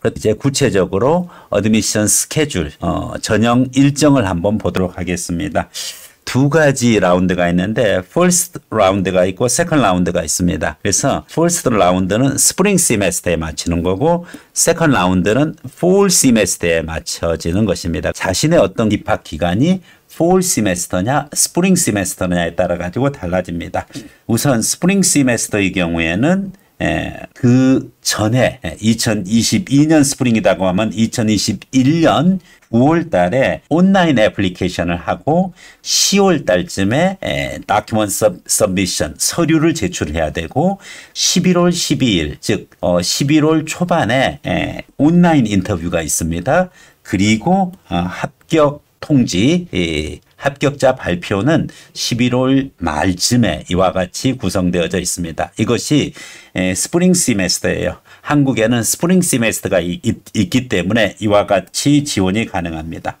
그래서 이제 구체적으로 어드미션 스케줄, 어, 전형 일정을 한번 보도록 하겠습니다. 두 가지 라운드가 있는데 f i r 라운드가 있고 s e 라운드가 있습니다. 그래서 f i r 라운드는 spring s 에 맞추는 거고 s e 라운드는 fall s 에 맞춰지는 것입니다. 자신의 어떤 입학 기간이 fall s 냐 spring s 냐에 따라 가지고 달라집니다. 우선 spring s 의 경우에는 예, 그 전에 2022년 예, 스프링이라고 하면 2021년 9월 달에 온라인 애플리케이션을 하고 10월 달쯤에 예, 다큐먼트 서비션 서류를 제출해야 되고 11월 12일 즉 11월 어, 초반에 온라인 인터뷰가 있습니다. 그리고 아, 합격 통지 합격자 발표는 11월 말쯤에 이와 같이 구성되어져 있습니다. 이것이 스프링 시메스터예요. 한국에는 스프링 시메스터가 있기 때문에 이와 같이 지원이 가능합니다.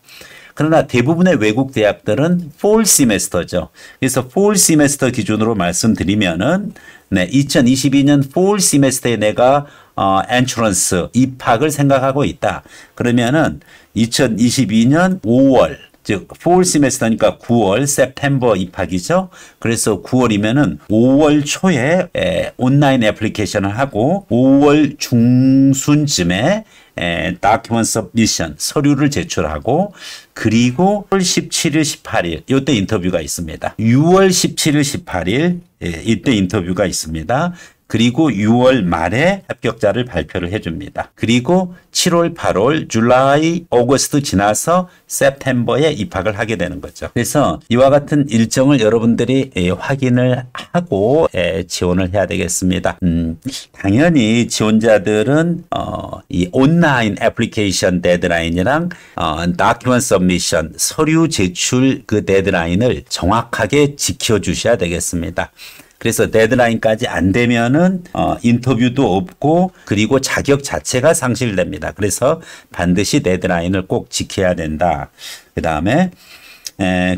그러나 대부분의 외국 대학들은 폴 시메스터죠. 그래서 폴 시메스터 기준으로 말씀드리면은 네, 2022년 폴 시메스터에 내가 어, 엔트런스 입학을 생각하고 있다. 그러면은 2022년 5월 즉 fall s e m e s t 니까 9월 September 입학이죠. 그래서 9월이면은 5월 초에 에, 온라인 애플리케이션을 하고 5월 중순쯤에 에, document submission 서류를 제출하고 그리고 10월 17일 18일 이때 인터뷰가 있습니다. 6월 17일 18일 예, 이때 인터뷰가 있습니다. 그리고 6월 말에 합격자를 발표를 해줍니다. 그리고 7월, 8월, 줄라이, 오거스트 지나서 세프템버에 입학을 하게 되는 거죠. 그래서 이와 같은 일정을 여러분들이 예, 확인을 하고 예, 지원을 해야 되겠습니다. 음, 당연히 지원자들은 어, 이 온라인 애플리케이션 데드라인이랑 어, 다큐먼트 서미션, 서류 제출 그 데드라인을 정확하게 지켜주셔야 되겠습니다. 그래서 데드라인까지 안 되면은 어, 인터뷰도 없고 그리고 자격 자체가 상실됩니다. 그래서 반드시 데드라인을 꼭 지켜야 된다. 그 다음에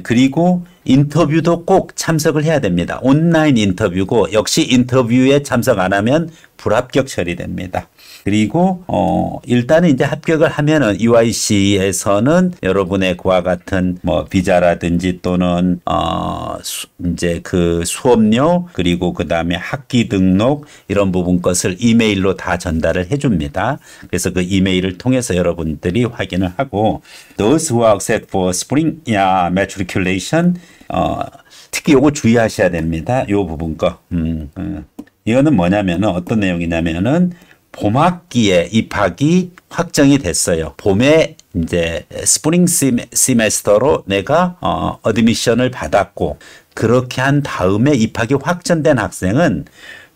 그리고 인터뷰도 꼭 참석을 해야 됩니다. 온라인 인터뷰고 역시 인터뷰에 참석 안 하면 불합격 처리됩니다. 그리고 어 일단은 이제 합격을 하면은 UIC에서는 e 여러분의 그와 같은 뭐 비자라든지 또는 어 이제 그 수업료 그리고 그다음에 학기 등록 이런 부분 것을 이메일로 다 전달을 해 줍니다. 그래서 그 이메일을 통해서 여러분들이 확인을 하고 those who accept for spring yeah, matriculation 어, 특히 요거 주의하셔야 됩니다. 요 부분 거. 음, 음. 이거는 뭐냐면은 어떤 내용이냐면은 봄학기에 입학이 확정이 됐어요. 봄에 이제 스프링 시메스터로 내가 어, 어드미션을 받았고 그렇게 한 다음에 입학이 확정된 학생은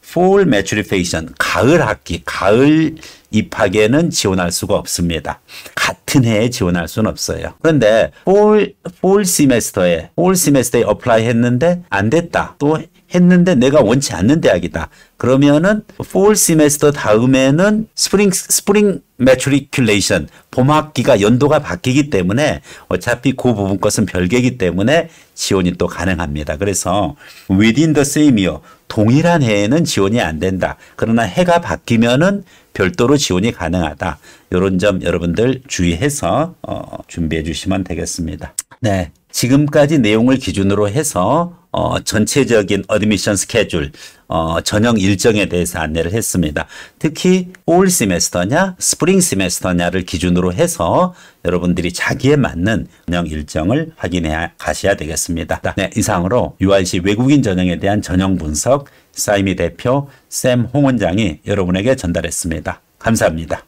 fall m a t u l a t i o n 가을 학기 가을 입학에는 지원할 수가 없습니다. 같은 해에 지원할 수는 없어요. 그런데 fall fall semester에 fall semester에 apply 했는데 안 됐다. 또 했는데 내가 원치 않는 대학이다. 그러면은 fall semester 다음에는 spring spring matriculation 봄학기가 연도가 바뀌기 때문에 어차피 그 부분 것은 별개이기 때문에 지원이 또 가능합니다. 그래서 within the same year 동일한 해에는 지원이 안 된다. 그러나 해가 바뀌면은 별도로 지원이 가능하다. 이런 점 여러분들 주의해서 어, 준비해 주시면 되겠습니다. 네. 지금까지 내용을 기준으로 해서 어, 전체적인 어드미션 스케줄, 어, 전형 일정에 대해서 안내를 했습니다. 특히 올 시메스터냐, 스프링 시메스터냐를 기준으로 해서 여러분들이 자기에 맞는 전형 일정을 확인해 가셔야 되겠습니다. 네, 이상으로 UIC 외국인 전형에 대한 전형 분석 사이미 대표 샘 홍원장이 여러분에게 전달했습니다. 감사합니다.